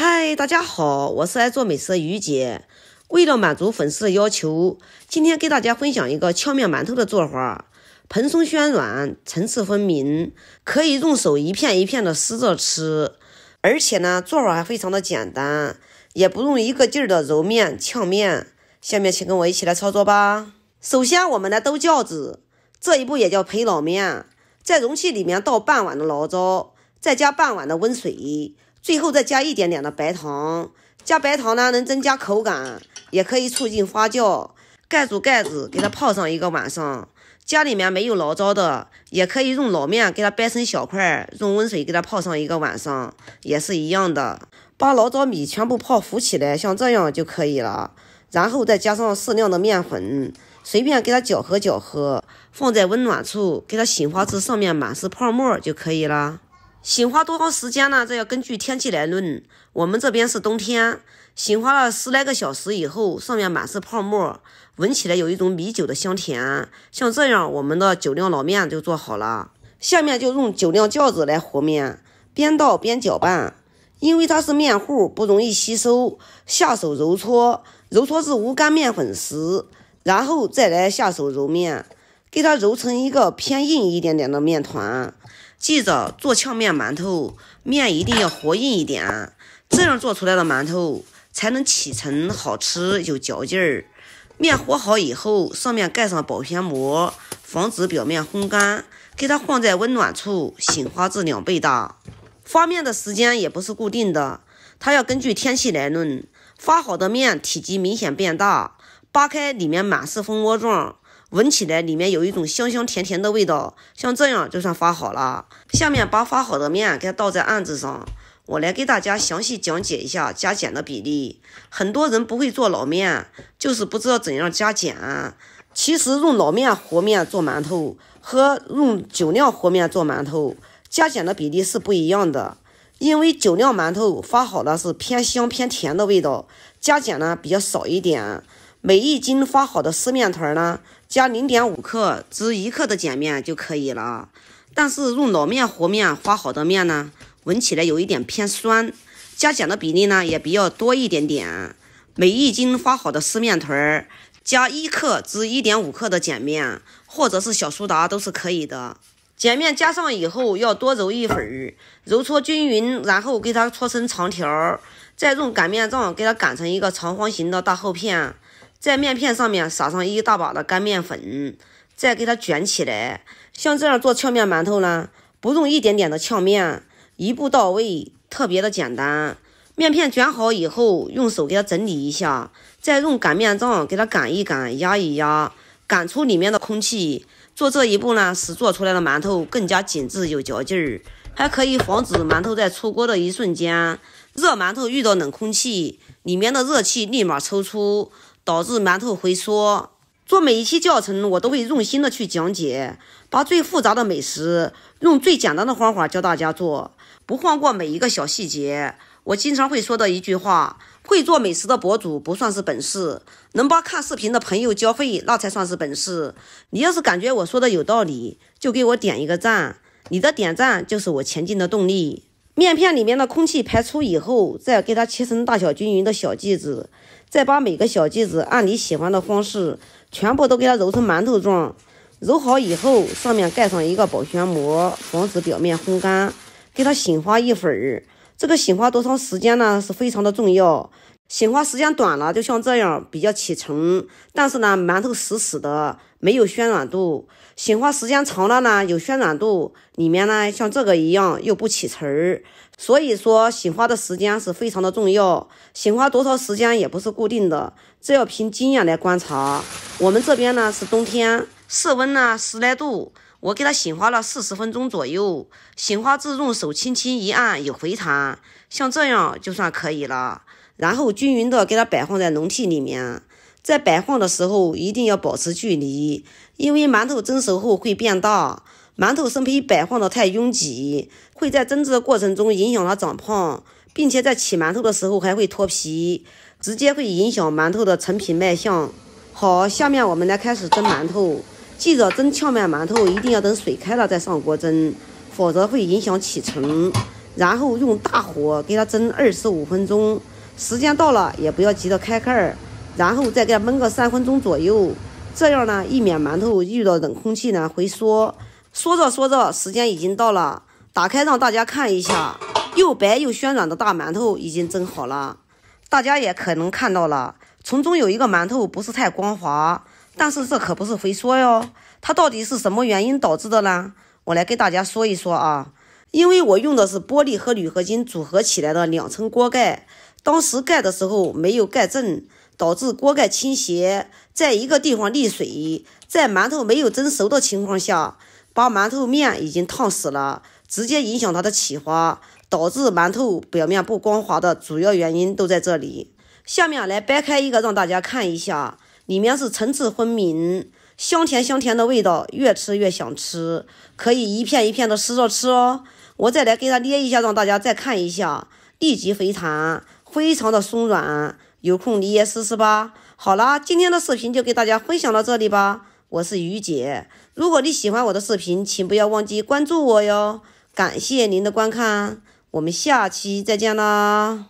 嗨，大家好，我是爱做美食的于姐。为了满足粉丝的要求，今天给大家分享一个呛面馒头的做法，蓬松暄软，层次分明，可以用手一片一片的撕着吃。而且呢，做法还非常的简单，也不用一个劲儿的揉面、呛面。下面请跟我一起来操作吧。首先，我们来兜饺子，这一步也叫焙老面，在容器里面倒半碗的老糟，再加半碗的温水。最后再加一点点的白糖，加白糖呢能增加口感，也可以促进发酵。盖住盖子，给它泡上一个晚上。家里面没有醪糟的，也可以用老面给它掰成小块，用温水给它泡上一个晚上，也是一样的。把醪糟米全部泡浮起来，像这样就可以了。然后再加上适量的面粉，随便给它搅和搅和，放在温暖处给它醒发至上面满是泡沫就可以了。醒花多长时间呢？这要根据天气来论。我们这边是冬天，醒花了十来个小时以后，上面满是泡沫，闻起来有一种米酒的香甜。像这样，我们的酒酿老面就做好了。下面就用酒酿酵子来和面，边倒边搅拌，因为它是面糊，不容易吸收。下手揉搓，揉搓至无干面粉时，然后再来下手揉面，给它揉成一个偏硬一点点的面团。记着做戗面馒头，面一定要和硬一点，这样做出来的馒头才能起层，好吃有嚼劲儿。面和好以后，上面盖上保鲜膜，防止表面烘干，给它放在温暖处醒发至两倍大。发面的时间也不是固定的，它要根据天气来论。发好的面体积明显变大，扒开里面满是蜂窝状。闻起来里面有一种香香甜甜的味道，像这样就算发好了。下面把发好的面给它倒在案子上，我来给大家详细讲解一下加碱的比例。很多人不会做老面，就是不知道怎样加碱。其实用老面和面做馒头和用酒酿和面做馒头，加碱的比例是不一样的。因为酒酿馒头发好了是偏香偏甜的味道，加碱呢比较少一点。每一斤发好的湿面团儿呢，加零点五克至一克的碱面就可以了。但是用老面和面发好的面呢，闻起来有一点偏酸，加碱的比例呢也比较多一点点。每一斤发好的湿面团儿，加一克至一点五克的碱面，或者是小苏打都是可以的。碱面加上以后要多揉一会儿，揉搓均匀，然后给它搓成长条儿，再用擀面杖给它擀成一个长方形的大厚片。在面片上面撒上一大把的干面粉，再给它卷起来。像这样做呛面馒头呢，不用一点点的呛面，一步到位，特别的简单。面片卷好以后，用手给它整理一下，再用擀面杖给它擀一擀、压一压，擀出里面的空气。做这一步呢，使做出来的馒头更加紧致有嚼劲儿，还可以防止馒头在出锅的一瞬间，热馒头遇到冷空气，里面的热气立马抽出。导致馒头回缩。做每一期教程，我都会用心的去讲解，把最复杂的美食用最简单的方法教大家做，不放过每一个小细节。我经常会说的一句话：会做美食的博主不算是本事，能把看视频的朋友教会，那才算是本事。你要是感觉我说的有道理，就给我点一个赞，你的点赞就是我前进的动力。面片里面的空气排出以后，再给它切成大小均匀的小剂子，再把每个小剂子按你喜欢的方式全部都给它揉成馒头状。揉好以后，上面盖上一个保鲜膜，防止表面烘干，给它醒发一会儿。这个醒发多长时间呢？是非常的重要。醒发时间短了，就像这样，比较起层；但是呢，馒头死死的，没有暄软度。醒发时间长了呢，有暄软度，里面呢像这个一样，又不起层儿。所以说，醒发的时间是非常的重要。醒发多少时间也不是固定的，这要凭经验来观察。我们这边呢是冬天，室温呢十来度。我给它醒花了四十分钟左右，醒花至用手轻轻一按有回弹，像这样就算可以了。然后均匀的给它摆放在笼屉里面，在摆放的时候一定要保持距离，因为馒头蒸熟后会变大，馒头生胚摆放的太拥挤，会在蒸制的过程中影响它长胖，并且在起馒头的时候还会脱皮，直接会影响馒头的成品卖相。好，下面我们来开始蒸馒头。记着蒸荞面馒头，一定要等水开了再上锅蒸，否则会影响起层。然后用大火给它蒸二十五分钟，时间到了也不要急着开盖，然后再给它焖个三分钟左右，这样呢，避免馒头遇到冷空气呢回缩。说着说着，时间已经到了，打开让大家看一下，又白又暄软的大馒头已经蒸好了。大家也可能看到了，从中有一个馒头不是太光滑。但是这可不是回缩哟，它到底是什么原因导致的呢？我来给大家说一说啊。因为我用的是玻璃和铝合金组合起来的两层锅盖，当时盖的时候没有盖正，导致锅盖倾斜，在一个地方沥水，在馒头没有蒸熟的情况下，把馒头面已经烫死了，直接影响它的起花，导致馒头表面不光滑的主要原因都在这里。下面来掰开一个，让大家看一下。里面是层次分明，香甜香甜的味道，越吃越想吃，可以一片一片的撕着吃哦。我再来给它捏一下，让大家再看一下，立即回弹，非常的松软，有空你也试试吧。好啦，今天的视频就给大家分享到这里吧，我是于姐。如果你喜欢我的视频，请不要忘记关注我哟。感谢您的观看，我们下期再见啦。